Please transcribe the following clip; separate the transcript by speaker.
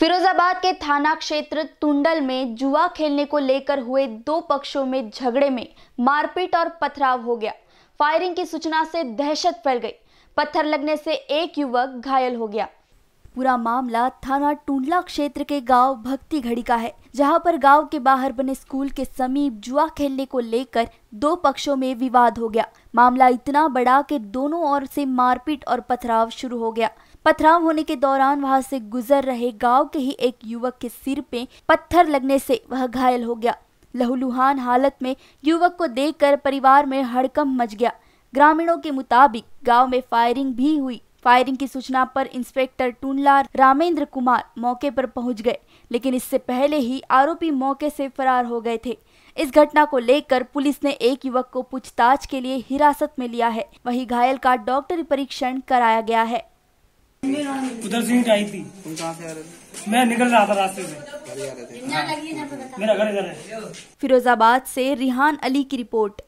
Speaker 1: फिरोजाबाद के थाना क्षेत्र तुंडल में जुआ खेलने को लेकर हुए दो पक्षों में झगड़े में मारपीट और पथराव हो गया फायरिंग की सूचना से दहशत फैल गई पत्थर लगने से एक युवक घायल हो गया पूरा मामला थाना टूंडला क्षेत्र के गांव भक्ति घड़ी का है जहां पर गांव के बाहर बने स्कूल के समीप जुआ खेलने को लेकर दो पक्षों में विवाद हो गया मामला इतना बड़ा कि दोनों ओर से मारपीट और पथराव शुरू हो गया पथराव होने के दौरान वहां से गुजर रहे गांव के ही एक युवक के सिर पे पत्थर लगने से वह घायल हो गया लहूलुहान हालत में युवक को देखकर परिवार में हड़कम मच गया ग्रामीणों के मुताबिक गांव में फायरिंग भी हुई फायरिंग की सूचना पर इंस्पेक्टर टूनला रामेंद्र कुमार मौके पर पहुंच गए लेकिन इससे पहले ही आरोपी मौके से फरार हो गए थे इस घटना को लेकर पुलिस ने एक युवक को पूछताछ के लिए हिरासत में लिया है वहीं घायल का डॉक्टरी परीक्षण कराया गया है
Speaker 2: उधर से ईट आई थी मैं निकल रहा था रास्ते से मेरा घर इधर है
Speaker 1: फिरोजाबाद से रिहान अली की रिपोर्ट